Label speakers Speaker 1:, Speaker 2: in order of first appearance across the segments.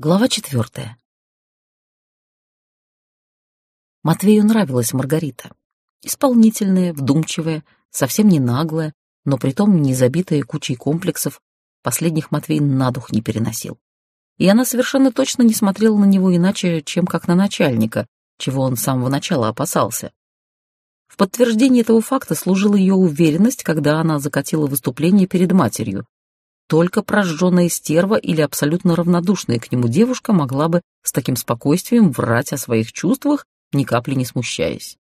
Speaker 1: Глава четвертая. Матвею нравилась Маргарита. Исполнительная, вдумчивая, совсем не наглая,
Speaker 2: но притом не забитая кучей комплексов, последних Матвей на дух не переносил. И она совершенно точно не смотрела на него иначе, чем как на начальника, чего он с самого начала опасался. В подтверждение этого факта служила ее уверенность, когда она закатила выступление перед матерью, только прожженная стерва или абсолютно равнодушная к нему девушка могла бы с таким спокойствием врать о своих чувствах, ни капли не смущаясь.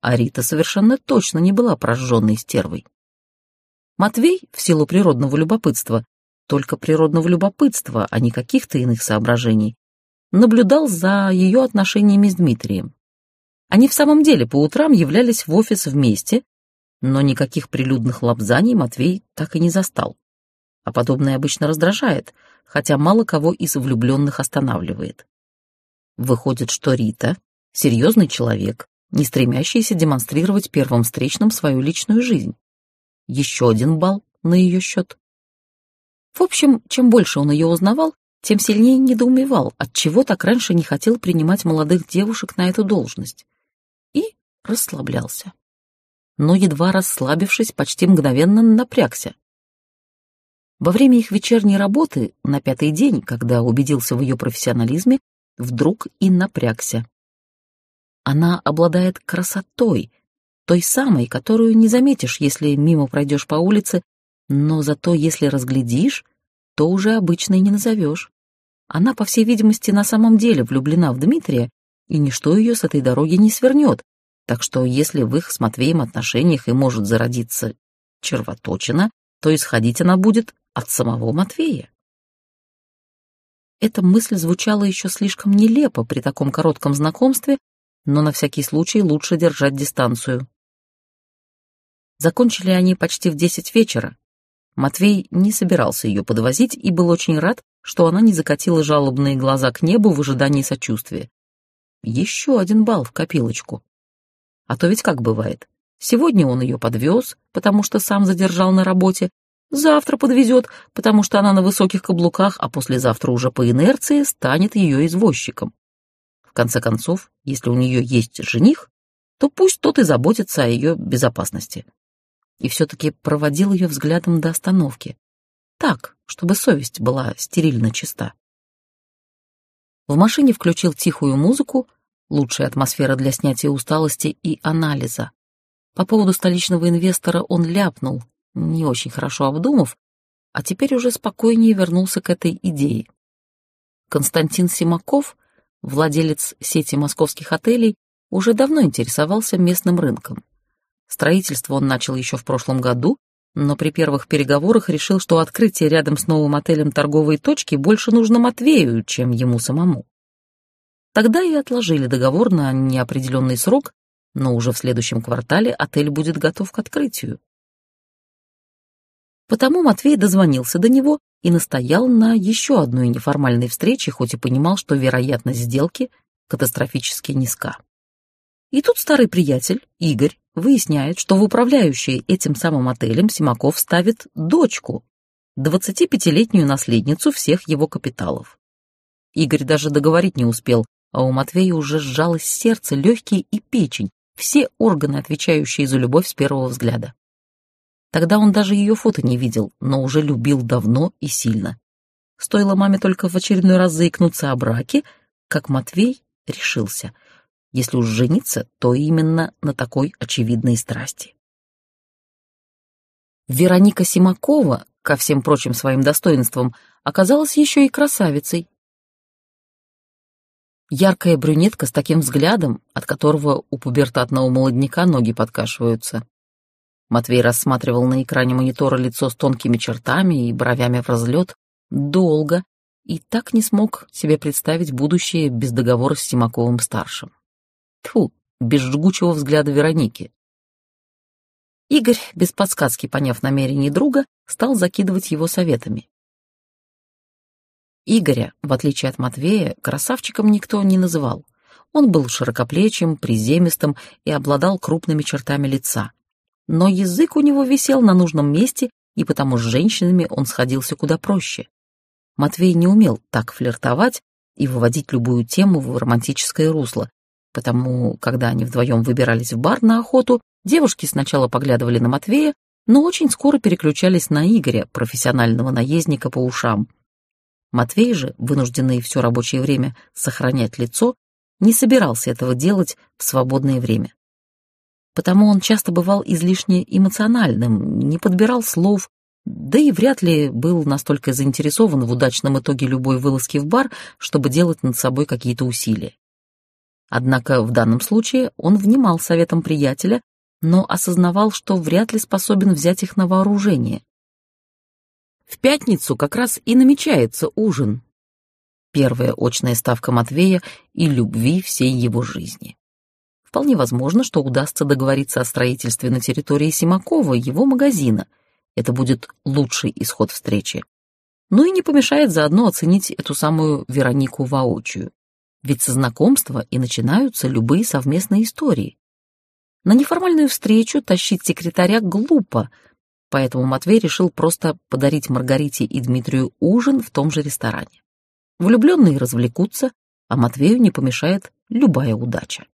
Speaker 2: А Рита совершенно точно не была прожженной стервой. Матвей, в силу природного любопытства, только природного любопытства, а не каких-то иных соображений, наблюдал за ее отношениями с Дмитрием. Они в самом деле по утрам являлись в офис вместе, но никаких прилюдных лапзаний Матвей так и не застал а подобное обычно раздражает, хотя мало кого из влюбленных останавливает. Выходит, что Рита — серьезный человек, не стремящийся демонстрировать первым встречным свою личную жизнь. Еще один балл на ее счет. В общем, чем больше он ее узнавал, тем сильнее недоумевал, отчего так раньше не хотел принимать молодых девушек на эту должность. И расслаблялся. Но едва расслабившись, почти мгновенно напрягся. Во время их вечерней работы, на пятый день, когда убедился в ее профессионализме, вдруг и напрягся. Она обладает красотой, той самой, которую не заметишь, если мимо пройдешь по улице, но зато если разглядишь, то уже обычной не назовешь. Она, по всей видимости, на самом деле влюблена в Дмитрия, и ничто ее с этой дороги не свернет, так что если в их с Матвеем отношениях и может зародиться червоточина, то исходить она будет от самого Матвея. Эта мысль звучала еще слишком нелепо при таком коротком знакомстве, но на всякий случай лучше держать дистанцию. Закончили они почти в десять вечера. Матвей не собирался ее подвозить и был очень рад, что она не закатила жалобные глаза к небу в ожидании сочувствия. Еще один балл в копилочку. А то ведь как бывает. Сегодня он ее подвез, потому что сам задержал на работе, Завтра подвезет, потому что она на высоких каблуках, а послезавтра уже по инерции станет ее извозчиком. В конце концов, если у нее есть жених, то пусть тот и заботится о ее безопасности. И все-таки проводил ее взглядом до остановки. Так, чтобы совесть была стерильно чиста. В машине включил тихую музыку, лучшая атмосфера для снятия усталости и анализа. По поводу столичного инвестора он ляпнул, не очень хорошо обдумав, а теперь уже спокойнее вернулся к этой идее. Константин Симаков, владелец сети московских отелей, уже давно интересовался местным рынком. Строительство он начал еще в прошлом году, но при первых переговорах решил, что открытие рядом с новым отелем торговой точки больше нужно Матвею, чем ему самому. Тогда и отложили договор на неопределенный срок, но уже в следующем квартале отель будет готов к открытию. Потому Матвей дозвонился до него и настоял на еще одной неформальной встрече, хоть и понимал, что вероятность сделки катастрофически низка. И тут старый приятель, Игорь, выясняет, что в управляющие этим самым отелем Симаков ставит дочку, 25-летнюю наследницу всех его капиталов. Игорь даже договорить не успел, а у Матвея уже сжалось сердце, легкие и печень, все органы, отвечающие за любовь с первого взгляда. Тогда он даже ее фото не видел, но уже любил давно и сильно. Стоило маме только в очередной раз заикнуться о браке, как Матвей решился. Если уж жениться, то именно на такой очевидной страсти. Вероника Симакова, ко всем прочим своим достоинствам, оказалась еще и красавицей. Яркая брюнетка с таким взглядом, от которого у пубертатного молодняка ноги подкашиваются. Матвей рассматривал на экране монитора лицо с тонкими чертами и бровями в разлет долго и так не смог себе представить будущее без договора с Симаковым-старшим. Тьфу,
Speaker 1: без жгучего взгляда Вероники. Игорь, без подсказки поняв намерение друга, стал закидывать его советами.
Speaker 2: Игоря, в отличие от Матвея, красавчиком никто не называл. Он был широкоплечим, приземистым и обладал крупными чертами лица — но язык у него висел на нужном месте, и потому с женщинами он сходился куда проще. Матвей не умел так флиртовать и выводить любую тему в романтическое русло, потому, когда они вдвоем выбирались в бар на охоту, девушки сначала поглядывали на Матвея, но очень скоро переключались на Игоря, профессионального наездника по ушам. Матвей же, вынужденный все рабочее время сохранять лицо, не собирался этого делать в свободное время потому он часто бывал излишне эмоциональным, не подбирал слов, да и вряд ли был настолько заинтересован в удачном итоге любой вылазки в бар, чтобы делать над собой какие-то усилия. Однако в данном случае он внимал советам приятеля, но осознавал, что вряд ли способен взять их на вооружение. В пятницу как раз и намечается ужин. Первая очная ставка Матвея и любви всей его жизни. Вполне возможно, что удастся договориться о строительстве на территории Симакова его магазина. Это будет лучший исход встречи. Ну и не помешает заодно оценить эту самую Веронику воочию. Ведь со знакомства и начинаются любые совместные истории. На неформальную встречу тащить секретаря глупо, поэтому Матвей решил просто подарить Маргарите и Дмитрию ужин в том же ресторане. Влюбленные развлекутся, а Матвею не помешает любая удача.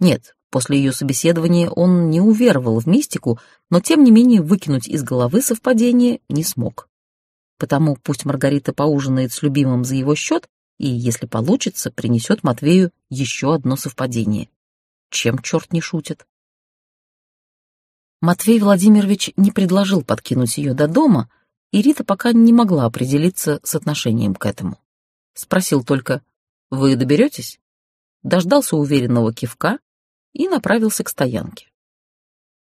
Speaker 2: Нет, после ее собеседования он не уверовал в мистику, но тем не менее выкинуть из головы совпадение не смог. Потому пусть Маргарита поужинает с любимым за его счет и, если получится, принесет Матвею еще одно совпадение. Чем черт не шутит? Матвей Владимирович не предложил подкинуть ее до дома, и Рита пока не могла определиться с отношением к этому. Спросил только «Вы доберетесь?» Дождался уверенного кивка и направился к стоянке.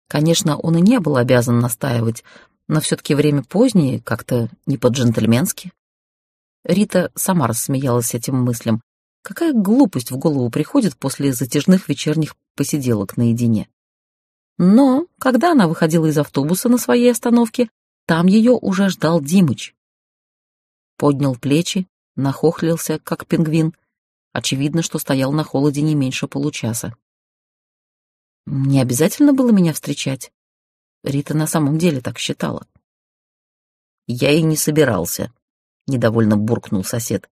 Speaker 2: Конечно, он и не был обязан настаивать, но все-таки время позднее, как-то не по-джентльменски. Рита сама рассмеялась этим мыслям. Какая глупость в голову приходит после затяжных вечерних посиделок наедине. Но, когда она выходила из автобуса на своей остановке, там ее уже ждал Димыч. Поднял плечи, нахохлился, как пингвин. Очевидно, что стоял на холоде не меньше получаса.
Speaker 1: Не обязательно было меня встречать. Рита на самом деле так считала. Я и не собирался, недовольно буркнул
Speaker 2: сосед.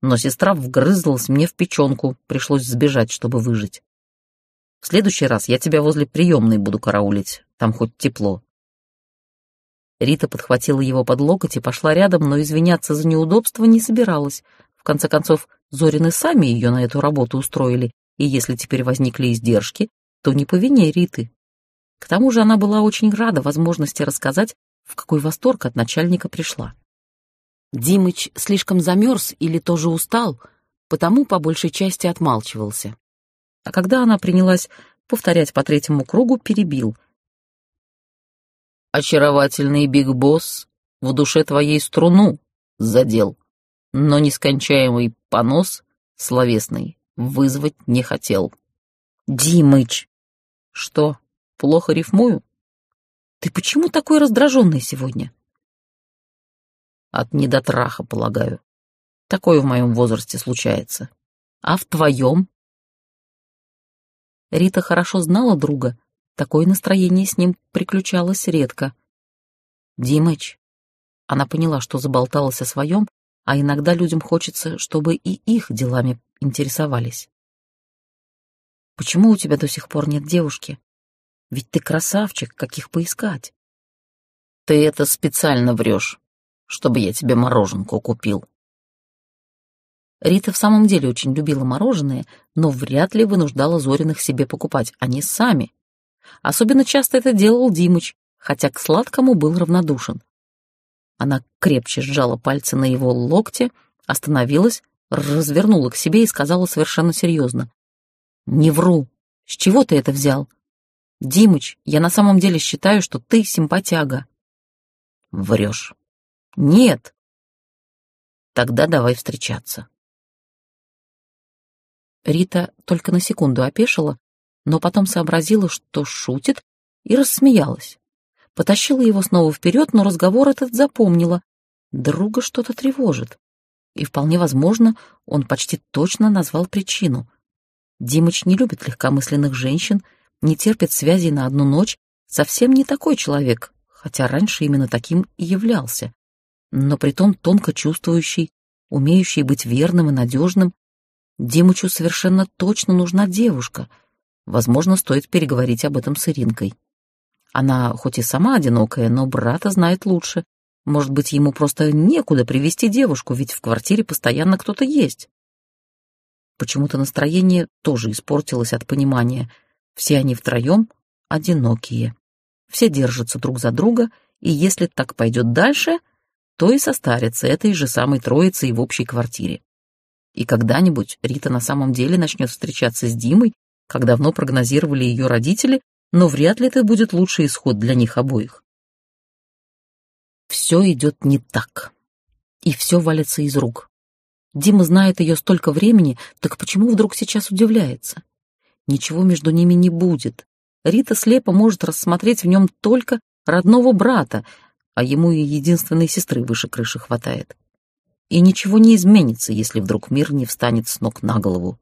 Speaker 2: Но сестра вгрызлась мне в печенку, пришлось сбежать, чтобы выжить. В следующий раз я тебя возле приемной буду караулить, там хоть тепло. Рита подхватила его под локоть и пошла рядом, но извиняться за неудобство не собиралась. В конце концов, Зорины сами ее на эту работу устроили, и если теперь возникли издержки, то не по вине Риты. К тому же она была очень рада возможности рассказать, в какой восторг от начальника пришла. Димыч слишком замерз или тоже устал, потому по большей части отмалчивался. А когда она принялась повторять по третьему кругу, перебил. «Очаровательный Биг Босс в душе твоей струну задел, но нескончаемый понос словесный вызвать не хотел».
Speaker 1: «Димыч!» Что, плохо рифмую? Ты почему такой раздраженный сегодня? От недотраха, полагаю. Такое в моем возрасте случается. А в твоем?
Speaker 2: Рита хорошо знала друга. Такое настроение с ним приключалось редко.
Speaker 1: Димыч. Она поняла, что заболталась о своем, а иногда людям хочется, чтобы и их делами интересовались.
Speaker 2: Почему у тебя до сих пор нет девушки? Ведь ты красавчик, каких поискать? Ты это специально врешь, чтобы я тебе мороженку купил. Рита в самом деле очень любила мороженое, но вряд ли вынуждала Зориных себе покупать, они сами. Особенно часто это делал Димыч, хотя к сладкому был равнодушен. Она крепче сжала пальцы на его локте, остановилась, развернула к себе и сказала совершенно серьезно. Не вру.
Speaker 1: С чего ты это взял? Димыч, я на самом деле считаю, что ты симпатяга. Врешь. Нет. Тогда давай встречаться. Рита только на секунду опешила, но потом сообразила, что шутит, и рассмеялась. Потащила
Speaker 2: его снова вперед, но разговор этот запомнила. Друга что-то тревожит. И вполне возможно, он почти точно назвал причину — Димыч не любит легкомысленных женщин, не терпит связей на одну ночь, совсем не такой человек, хотя раньше именно таким и являлся, но притом тонко чувствующий, умеющий быть верным и надежным. Димычу совершенно точно нужна девушка. Возможно, стоит переговорить об этом с Иринкой. Она хоть и сама одинокая, но брата знает лучше. Может быть, ему просто некуда привести девушку, ведь в квартире постоянно кто-то есть. Почему-то настроение тоже испортилось от понимания. Все они втроем одинокие. Все держатся друг за друга, и если так пойдет дальше, то и состарятся этой же самой троицей в общей квартире. И когда-нибудь Рита на самом деле начнет встречаться с Димой, как давно прогнозировали ее родители, но вряд ли это будет лучший исход для них обоих. Все идет не так, и все валится из рук. Дима знает ее столько времени, так почему вдруг сейчас удивляется? Ничего между ними не будет. Рита слепо может рассмотреть в нем только родного брата, а ему и единственной сестры выше крыши хватает. И ничего не изменится, если вдруг мир не встанет с ног на голову.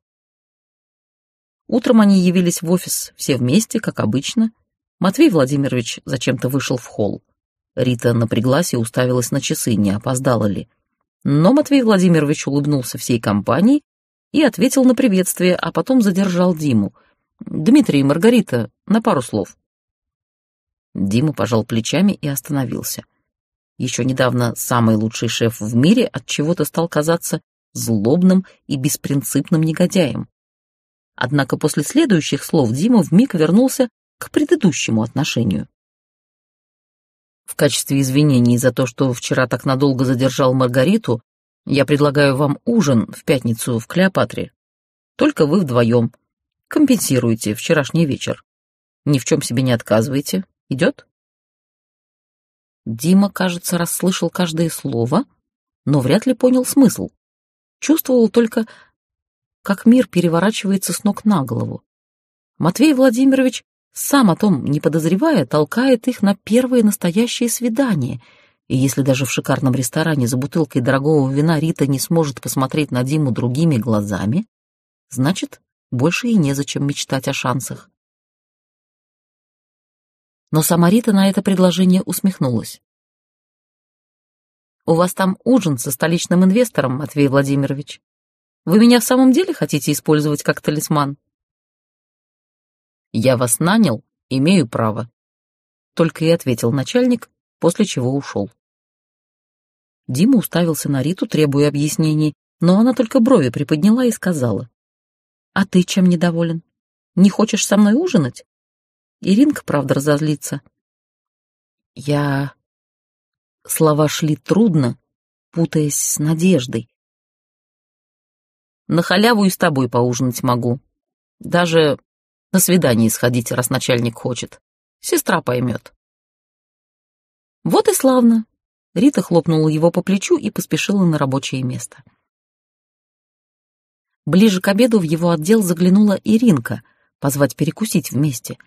Speaker 2: Утром они явились в офис все вместе, как обычно. Матвей Владимирович зачем-то вышел в холл. Рита напряглась и уставилась на часы, не опоздала ли. — но Матвей Владимирович улыбнулся всей компании и ответил на приветствие, а потом задержал Диму. «Дмитрий и Маргарита, на пару слов». Дима пожал плечами и остановился. Еще недавно самый лучший шеф в мире от чего-то стал казаться злобным и беспринципным негодяем. Однако после следующих слов Дима вмиг вернулся к предыдущему отношению. В качестве извинений за то, что вчера так надолго задержал Маргариту, я предлагаю вам ужин в пятницу в Клеопатре. Только вы вдвоем. Компенсируйте вчерашний вечер. Ни в чем себе не отказывайте. Идет?» Дима, кажется, расслышал каждое слово, но вряд ли понял смысл. Чувствовал только, как мир переворачивается с ног на голову. Матвей Владимирович сам о том не подозревая, толкает их на первые настоящие свидания. И если даже в шикарном ресторане за бутылкой дорогого вина Рита не сможет посмотреть на Диму другими глазами, значит, больше и незачем мечтать
Speaker 1: о шансах. Но сама Рита на это предложение усмехнулась. «У вас там ужин со столичным инвестором, Матвей
Speaker 2: Владимирович. Вы меня в самом деле хотите использовать как талисман?» «Я вас нанял, имею право». Только и ответил начальник, после чего ушел. Дима уставился на Риту, требуя объяснений, но она только брови приподняла и сказала. «А ты чем недоволен? Не хочешь со мной ужинать?» Иринка, правда, разозлится.
Speaker 1: «Я...» Слова шли трудно, путаясь с надеждой. «На халяву и с тобой поужинать могу. Даже на свидание сходить, раз начальник хочет. Сестра поймет.
Speaker 2: Вот и славно. Рита хлопнула его по плечу и поспешила на рабочее место. Ближе к обеду в его отдел заглянула Иринка, позвать перекусить вместе.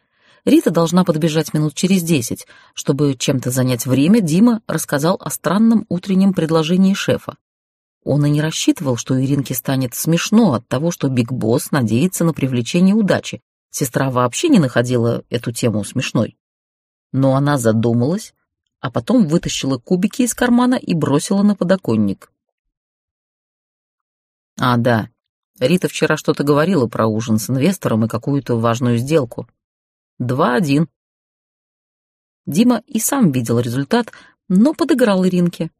Speaker 2: Рита должна подбежать минут через десять. Чтобы чем-то занять время, Дима рассказал о странном утреннем предложении шефа. Он и не рассчитывал, что Иринке станет смешно от того, что Биг Босс надеется на привлечение удачи, Сестра вообще не находила эту тему смешной. Но она задумалась, а потом вытащила кубики из кармана и бросила на подоконник. А, да, Рита вчера что-то говорила про ужин с инвестором и какую-то
Speaker 1: важную сделку. Два-один. Дима и сам видел результат, но подыграл Иринке.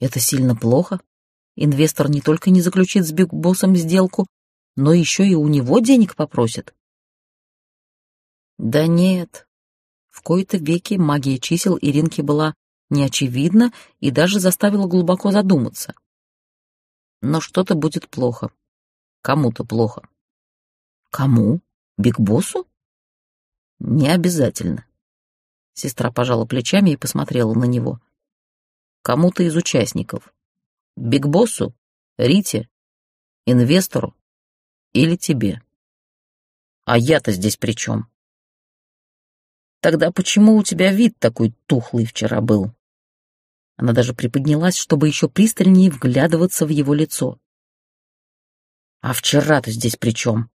Speaker 1: Это сильно плохо.
Speaker 2: Инвестор не только не заключит с Биг Боссом сделку, но еще и у него денег попросит. Да нет. В кои-то веки магия чисел Иринки была неочевидна и даже заставила глубоко задуматься.
Speaker 1: Но что-то будет плохо. Кому-то плохо. Кому? Бигбоссу? Не обязательно. Сестра пожала плечами и посмотрела на него. Кому-то из участников. Бигбоссу, Рите, инвестору, или тебе. А я-то здесь при чем? Тогда почему у тебя вид такой тухлый вчера был? Она даже приподнялась, чтобы еще пристальнее вглядываться в его лицо. А вчера то здесь при чем?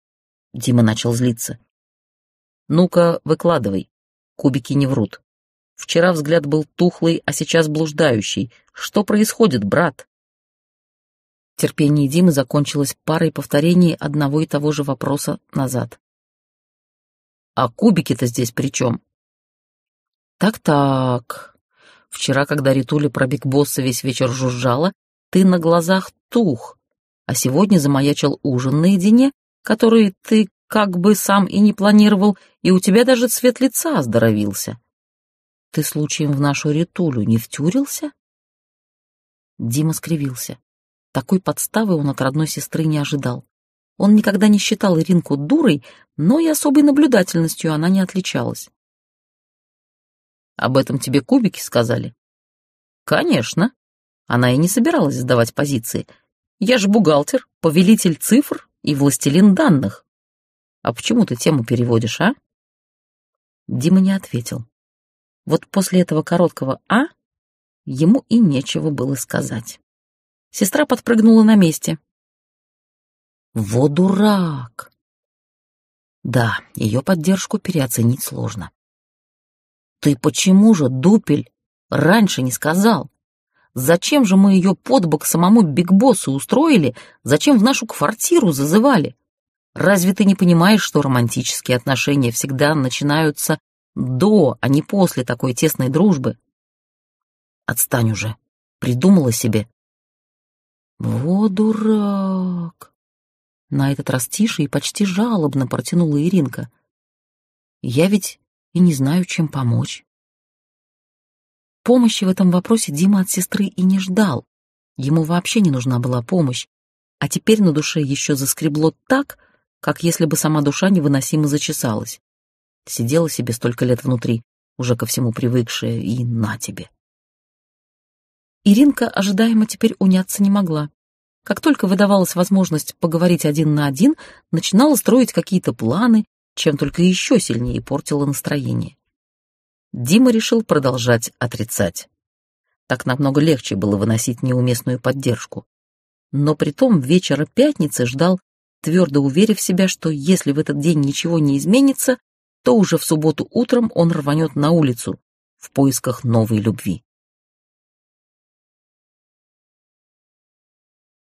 Speaker 1: Дима начал злиться. Ну-ка, выкладывай. Кубики не врут. Вчера
Speaker 2: взгляд был тухлый, а сейчас блуждающий. Что происходит, брат? Терпение Димы закончилось парой повторений одного и того же вопроса назад. «А кубики-то здесь при чем?» «Так-так. Вчера, когда Ритуля про босса весь вечер жужжала, ты на глазах тух, а сегодня замаячил ужин наедине, который ты как бы сам и не планировал, и у тебя даже цвет лица оздоровился. Ты случаем в нашу Ритулю не втюрился?» Дима скривился. Такой подставы он от родной сестры не ожидал. Он никогда не считал Иринку дурой, но и особой наблюдательностью она не отличалась. «Об этом тебе кубики сказали?» «Конечно». Она и не собиралась сдавать позиции. «Я же бухгалтер, повелитель цифр и властелин данных». «А почему ты тему переводишь, а?» Дима не ответил. Вот после
Speaker 1: этого короткого «а» ему и нечего было сказать. Сестра подпрыгнула на месте. «Во дурак!» Да, ее поддержку переоценить сложно. «Ты почему же,
Speaker 2: дупель, раньше не сказал? Зачем же мы ее под бок самому Бигбоссу устроили? Зачем в нашу квартиру зазывали? Разве ты не понимаешь, что романтические отношения всегда начинаются до, а не после такой тесной
Speaker 1: дружбы?» «Отстань уже», — придумала себе, «Во дурак!» На этот раз тише и почти жалобно протянула Иринка. «Я ведь и не знаю, чем помочь». Помощи в этом вопросе Дима от сестры и не ждал. Ему вообще не нужна
Speaker 2: была помощь. А теперь на душе еще заскребло так, как если бы сама душа невыносимо зачесалась. Сидела себе столько лет внутри, уже ко всему привыкшая, и на тебе. Иринка ожидаемо теперь уняться не могла. Как только выдавалась возможность поговорить один на один, начинала строить какие-то планы, чем только еще сильнее портила настроение. Дима решил продолжать отрицать. Так намного легче было выносить неуместную поддержку. Но притом вечера пятницы ждал, твердо уверив себя, что если в этот день
Speaker 1: ничего не изменится, то уже в субботу утром он рванет на улицу в поисках новой любви.